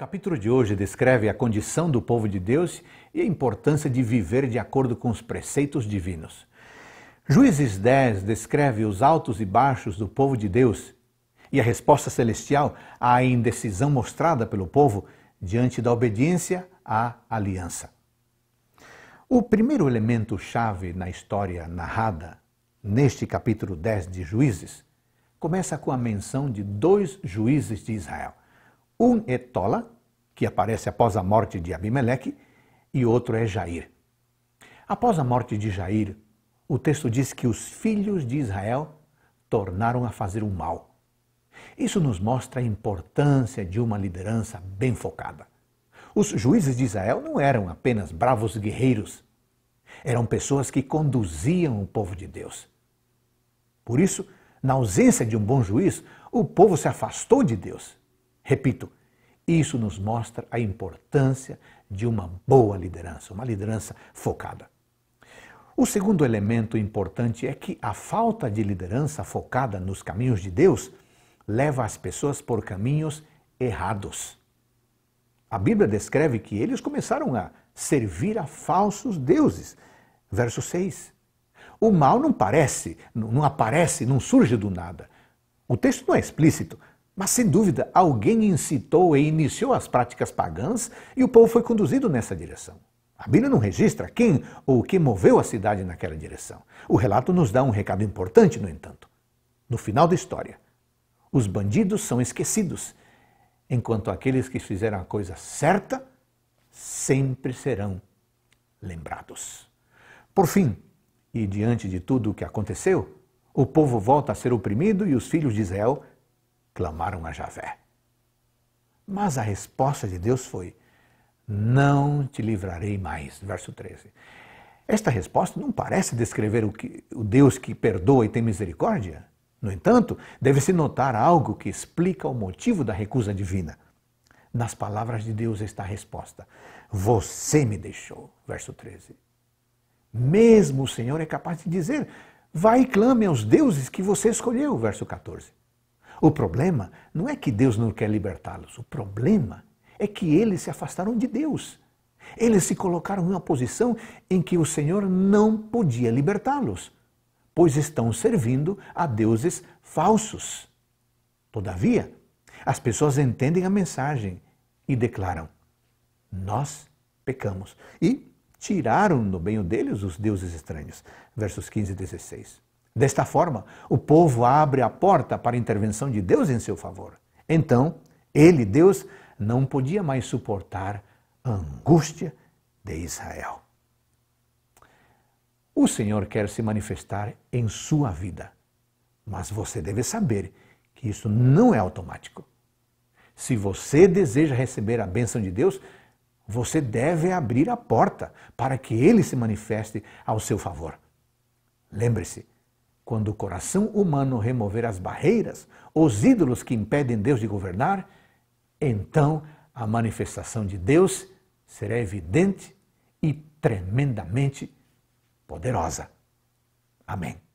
capítulo de hoje descreve a condição do povo de Deus e a importância de viver de acordo com os preceitos divinos. Juízes 10 descreve os altos e baixos do povo de Deus e a resposta celestial à indecisão mostrada pelo povo diante da obediência à aliança. O primeiro elemento chave na história narrada neste capítulo 10 de Juízes começa com a menção de dois juízes de Israel. Um é Tola, que aparece após a morte de Abimeleque, e outro é Jair. Após a morte de Jair, o texto diz que os filhos de Israel tornaram a fazer o mal. Isso nos mostra a importância de uma liderança bem focada. Os juízes de Israel não eram apenas bravos guerreiros, eram pessoas que conduziam o povo de Deus. Por isso, na ausência de um bom juiz, o povo se afastou de Deus. Repito, isso nos mostra a importância de uma boa liderança, uma liderança focada. O segundo elemento importante é que a falta de liderança focada nos caminhos de Deus leva as pessoas por caminhos errados. A Bíblia descreve que eles começaram a servir a falsos deuses. Verso 6. O mal não parece, não aparece, não surge do nada. O texto não é explícito, mas, sem dúvida, alguém incitou e iniciou as práticas pagãs e o povo foi conduzido nessa direção. A Bíblia não registra quem ou o que moveu a cidade naquela direção. O relato nos dá um recado importante, no entanto. No final da história, os bandidos são esquecidos, enquanto aqueles que fizeram a coisa certa sempre serão lembrados. Por fim, e diante de tudo o que aconteceu, o povo volta a ser oprimido e os filhos de Israel clamaram a Javé. Mas a resposta de Deus foi: Não te livrarei mais. Verso 13. Esta resposta não parece descrever o, que, o Deus que perdoa e tem misericórdia. No entanto, deve-se notar algo que explica o motivo da recusa divina. Nas palavras de Deus está a resposta: Você me deixou. Verso 13. Mesmo o Senhor é capaz de dizer: Vai e clame aos deuses que você escolheu. Verso 14. O problema não é que Deus não quer libertá-los, o problema é que eles se afastaram de Deus. Eles se colocaram em uma posição em que o Senhor não podia libertá-los, pois estão servindo a deuses falsos. Todavia, as pessoas entendem a mensagem e declaram: Nós pecamos. E tiraram do meio deles os deuses estranhos. Versos 15 e 16. Desta forma, o povo abre a porta para a intervenção de Deus em seu favor. Então, ele, Deus, não podia mais suportar a angústia de Israel. O Senhor quer se manifestar em sua vida, mas você deve saber que isso não é automático. Se você deseja receber a bênção de Deus, você deve abrir a porta para que ele se manifeste ao seu favor. Lembre-se, quando o coração humano remover as barreiras, os ídolos que impedem Deus de governar, então a manifestação de Deus será evidente e tremendamente poderosa. Amém.